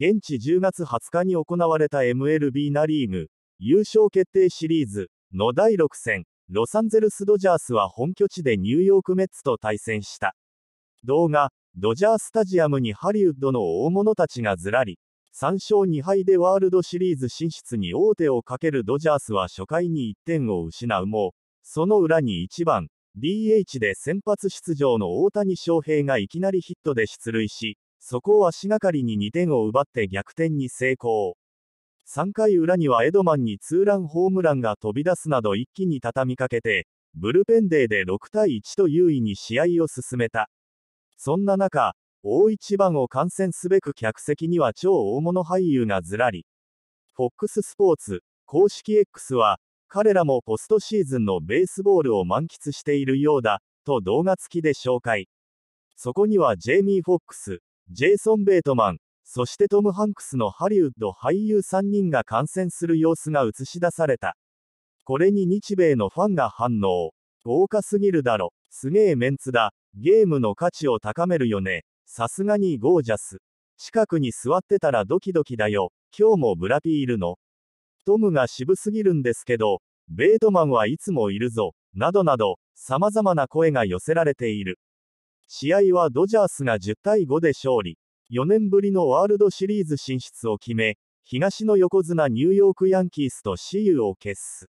現地10月20日に行われた MLB ナリーグ優勝決定シリーズの第6戦、ロサンゼルス・ドジャースは本拠地でニューヨーク・メッツと対戦した。動画、ドジャースタジアムにハリウッドの大物たちがずらり、3勝2敗でワールドシリーズ進出に王手をかけるドジャースは初回に1点を失うも、その裏に1番、DH で先発出場の大谷翔平がいきなりヒットで出塁し、そこを足がかりに2点を奪って逆転に成功。3回裏にはエドマンにツーランホームランが飛び出すなど一気に畳みかけて、ブルペンデーで6対1と優位に試合を進めた。そんな中、大一番を観戦すべく客席には超大物俳優がずらり。FOX スポーツ、公式 X は、彼らもポストシーズンのベースボールを満喫しているようだ、と動画付きで紹介。そこにはジェイミー・フォックス、ジェイソン・ベートマン、そしてトム・ハンクスのハリウッド俳優3人が感染する様子が映し出された。これに日米のファンが反応。豪華すぎるだろ。すげえメンツだ。ゲームの価値を高めるよね。さすがにゴージャス。近くに座ってたらドキドキだよ。今日もブラピいるの。トムが渋すぎるんですけど、ベートマンはいつもいるぞ。などなど、様々な声が寄せられている。試合はドジャースが10対5で勝利。4年ぶりのワールドシリーズ進出を決め、東の横綱ニューヨークヤンキースと雌雄を決す。